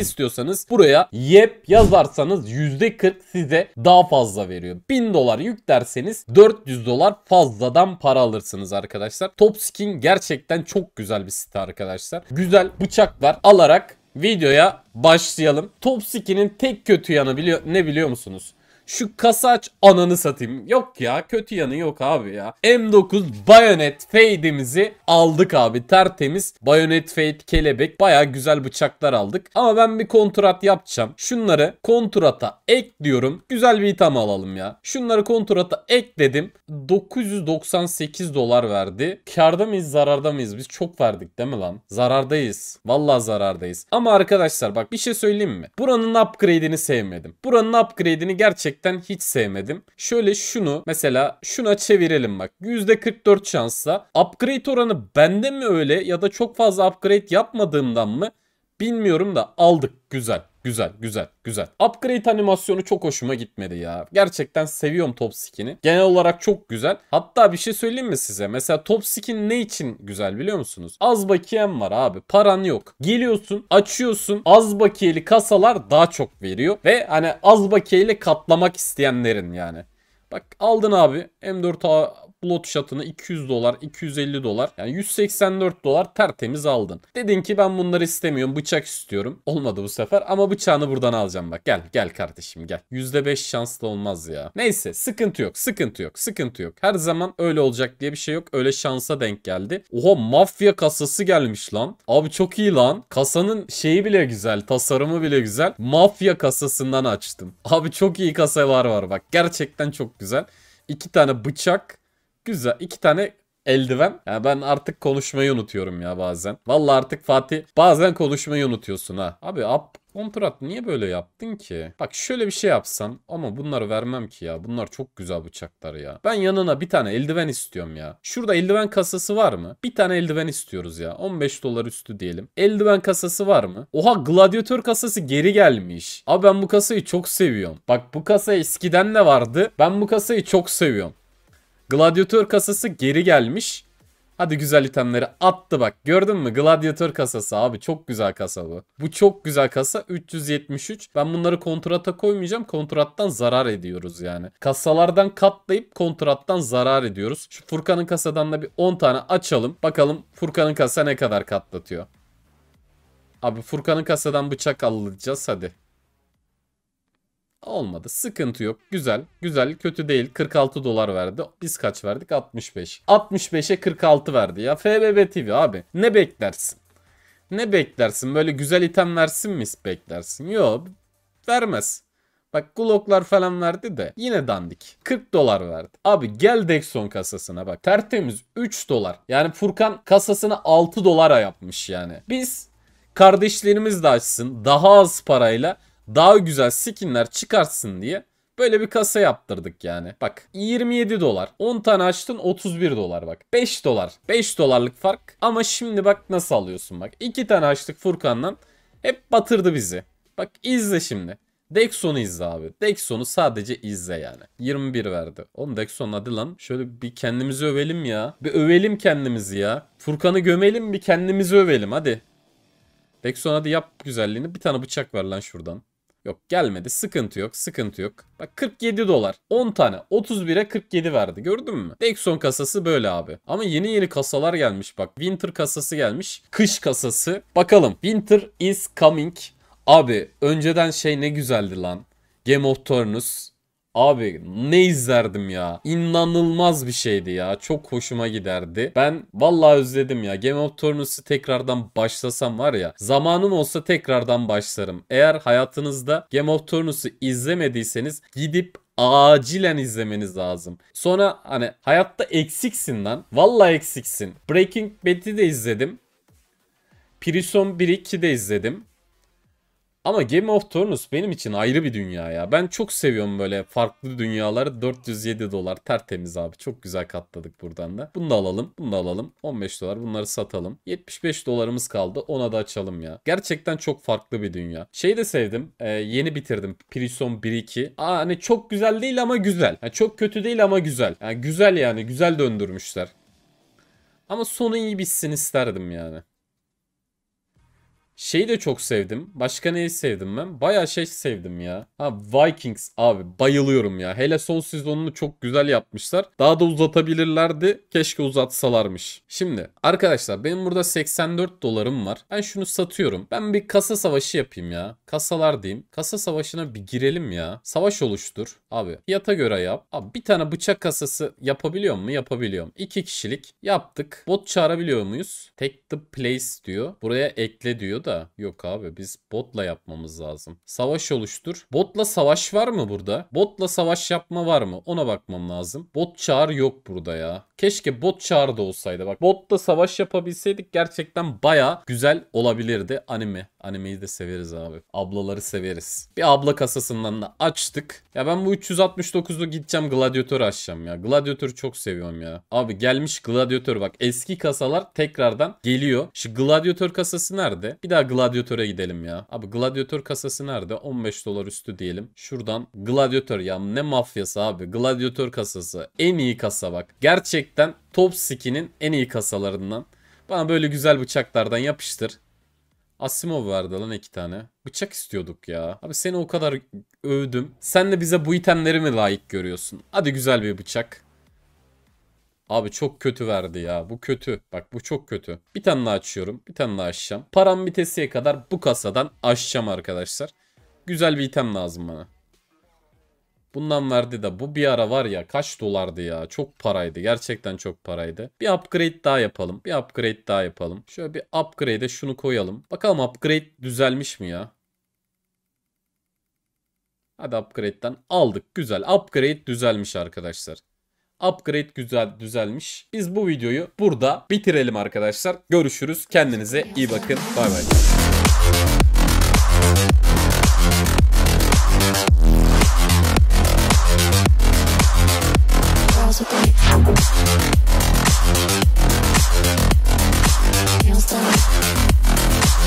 istiyorsanız buraya yep yazarsanız %40 size daha fazla veriyor. 1000 dolar yüklerseniz 400 dolar fazladan para alırsınız arkadaşlar. Top skin gerçekten çok güzel bir site arkadaşlar. Güzel bıçaklar alarak videoya başlayalım. Top skin'in tek kötü yanı biliyor ne biliyor musunuz? Şu kasaç ananı satayım. Yok ya kötü yanı yok abi ya. M9 bayonet fade'imizi aldık abi. Tertemiz bayonet fade kelebek. Baya güzel bıçaklar aldık. Ama ben bir kontrat yapacağım. Şunları kontrata ekliyorum Güzel bir item alalım ya. Şunları kontrata ekledim. 998 dolar verdi. Karda mıyız zararda mıyız? Biz çok verdik değil mi lan? Zarardayız. Vallahi zarardayız. Ama arkadaşlar bak bir şey söyleyeyim mi? Buranın upgrade'ini sevmedim. Buranın upgrade'ini gerçekten gerçekten hiç sevmedim. Şöyle şunu mesela şuna çevirelim bak. %44 şansla upgrade oranı bende mi öyle ya da çok fazla upgrade yapmadığımdan mı bilmiyorum da aldık güzel. Güzel güzel güzel. Upgrade animasyonu çok hoşuma gitmedi ya. Gerçekten seviyorum top skin'i. Genel olarak çok güzel. Hatta bir şey söyleyeyim mi size? Mesela top skin ne için güzel biliyor musunuz? Az bakiyen var abi. Paran yok. Geliyorsun açıyorsun. Az bakiyeli kasalar daha çok veriyor. Ve hani az bakiyeli katlamak isteyenlerin yani. Bak aldın abi M4A Blood şatını 200 dolar, 250 dolar yani 184 dolar tertemiz aldın. Dedin ki ben bunları istemiyorum bıçak istiyorum. Olmadı bu sefer ama bıçağını buradan alacağım bak gel gel kardeşim gel. %5 şanslı olmaz ya. Neyse sıkıntı yok sıkıntı yok sıkıntı yok. Her zaman öyle olacak diye bir şey yok. Öyle şansa denk geldi. Oha mafya kasası gelmiş lan. Abi çok iyi lan. Kasanın şeyi bile güzel tasarımı bile güzel. Mafya kasasından açtım. Abi çok iyi kasalar var bak. Gerçekten çok güzel. İki tane bıçak Güzel. iki tane eldiven. Ya ben artık konuşmayı unutuyorum ya bazen. Valla artık Fatih bazen konuşmayı unutuyorsun ha. Abi ap kontrat niye böyle yaptın ki? Bak şöyle bir şey yapsan ama bunları vermem ki ya. Bunlar çok güzel bıçaklar ya. Ben yanına bir tane eldiven istiyorum ya. Şurada eldiven kasası var mı? Bir tane eldiven istiyoruz ya. 15 dolar üstü diyelim. Eldiven kasası var mı? Oha gladyatör kasası geri gelmiş. Abi ben bu kasayı çok seviyorum. Bak bu kasa eskiden de vardı. Ben bu kasayı çok seviyorum. Gladyatör kasası geri gelmiş. Hadi güzel itemleri attı bak. Gördün mü? Gladyatör kasası abi. Çok güzel kasa bu. Bu çok güzel kasa. 373. Ben bunları kontrata koymayacağım. Kontrattan zarar ediyoruz yani. Kasalardan katlayıp kontrattan zarar ediyoruz. Şu Furkan'ın kasadan da bir 10 tane açalım. Bakalım Furkan'ın kasa ne kadar katlatıyor. Abi Furkan'ın kasadan bıçak alacağız hadi. Olmadı. Sıkıntı yok. Güzel. Güzel. Kötü değil. 46 dolar verdi. Biz kaç verdik? 65. 65'e 46 verdi ya. FBB TV abi. Ne beklersin? Ne beklersin? Böyle güzel item versin mi beklersin? Yok. Vermez. Bak Glock'lar falan verdi de yine dandik. 40 dolar verdi. Abi gel Dexon kasasına bak. Tertemiz 3 dolar. Yani Furkan kasasını 6 dolara yapmış yani. Biz kardeşlerimiz de açsın daha az parayla daha güzel skinler çıkartsın diye Böyle bir kasa yaptırdık yani. Bak 27 dolar. 10 tane açtın 31 dolar bak. 5 dolar. 5 dolarlık fark. Ama şimdi bak nasıl alıyorsun bak. 2 tane açtık Furkan'dan. Hep batırdı bizi. Bak izle şimdi. Dexon'u izle abi. Dexon'u sadece izle yani. 21 verdi. Oğlum Dexon hadi lan. Şöyle bir kendimizi övelim ya. Bir övelim kendimizi ya. Furkan'ı gömelim bir kendimizi övelim hadi. Dexon hadi yap güzelliğini. Bir tane bıçak ver lan şuradan. Yok gelmedi. Sıkıntı yok. Sıkıntı yok. Bak 47 dolar. 10 tane. 31'e 47 verdi. Gördün mü? Dexon kasası böyle abi. Ama yeni yeni kasalar gelmiş bak. Winter kasası gelmiş. Kış kasası. Bakalım. Winter is coming. Abi önceden şey ne güzeldi lan. Game of Thrones Abi ne izlerdim ya. İnanılmaz bir şeydi ya. Çok hoşuma giderdi. Ben vallahi özledim ya. Game of Thrones'u tekrardan başlasam var ya. Zamanım olsa tekrardan başlarım. Eğer hayatınızda Game of Thrones'u izlemediyseniz gidip acilen izlemeniz lazım. Sonra hani hayatta eksiksin lan. Vallahi eksiksin. Breaking Bad'i de izledim. Prison 1-2 de izledim. Ama Game of Thrones benim için ayrı bir dünya ya. Ben çok seviyorum böyle farklı dünyaları. 407 dolar tertemiz abi. Çok güzel katladık buradan da. Bunu da alalım. Bunu da alalım. 15 dolar bunları satalım. 75 dolarımız kaldı. Ona da açalım ya. Gerçekten çok farklı bir dünya. Şeyi de sevdim. Ee, yeni bitirdim. Prison 1-2. Aa hani çok güzel değil ama güzel. Yani çok kötü değil ama güzel. Yani güzel yani. Güzel döndürmüşler. Ama sonu iyi bitsin isterdim yani. Şeyi de çok sevdim. Başka neyi sevdim ben? Baya şey sevdim ya. Ha Vikings abi bayılıyorum ya. Hele son sezonunu çok güzel yapmışlar. Daha da uzatabilirlerdi. Keşke uzatsalarmış. Şimdi arkadaşlar benim burada 84 dolarım var. Ben şunu satıyorum. Ben bir kasa savaşı yapayım ya. Kasalar diyeyim. Kasa savaşına bir girelim ya. Savaş oluştur. Abi fiyata göre yap. Abi bir tane bıçak kasası yapabiliyor mu? Yapabiliyorum. İki kişilik yaptık. Bot çağırabiliyor muyuz? Take the place diyor. Buraya ekle diyor da da yok abi biz botla yapmamız lazım. Savaş oluştur. Botla savaş var mı burada? Botla savaş yapma var mı? Ona bakmam lazım. Bot çağır yok burada ya. Keşke bot çağrı da olsaydı. Bak botla savaş yapabilseydik gerçekten baya güzel olabilirdi anime. Animeyi de severiz abi. Ablaları severiz. Bir abla kasasından da açtık. Ya ben bu 369'u gideceğim gladyatör açacağım ya. Gladyatörü çok seviyorum ya. Abi gelmiş gladyatör bak eski kasalar tekrardan geliyor. Şu gladyatör kasası nerede? Bir daha gladyatöre gidelim ya. Abi gladyatör kasası nerede? 15 dolar üstü diyelim. Şuradan gladyatör ya ne mafyası abi. Gladyatör kasası. En iyi kasa bak. Gerçek gerçekten Topsiki'nin en iyi kasalarından. Bana böyle güzel bıçaklardan yapıştır. Asimov verdi lan iki tane. Bıçak istiyorduk ya. Abi seni o kadar övdüm. Sen de bize bu itemleri mi layık görüyorsun? Hadi güzel bir bıçak. Abi çok kötü verdi ya. Bu kötü. Bak bu çok kötü. Bir tane daha açıyorum. Bir tane daha açacağım. Param bitesiye kadar bu kasadan açacağım arkadaşlar. Güzel bir item lazım bana. Bundan verdi de bu bir ara var ya kaç dolardı ya çok paraydı gerçekten çok paraydı. Bir upgrade daha yapalım bir upgrade daha yapalım. Şöyle bir upgrade'e şunu koyalım. Bakalım upgrade düzelmiş mi ya? Hadi upgrade'den aldık güzel upgrade düzelmiş arkadaşlar. Upgrade güzel düzelmiş. Biz bu videoyu burada bitirelim arkadaşlar. Görüşürüz. Kendinize iyi bakın. Bay bay.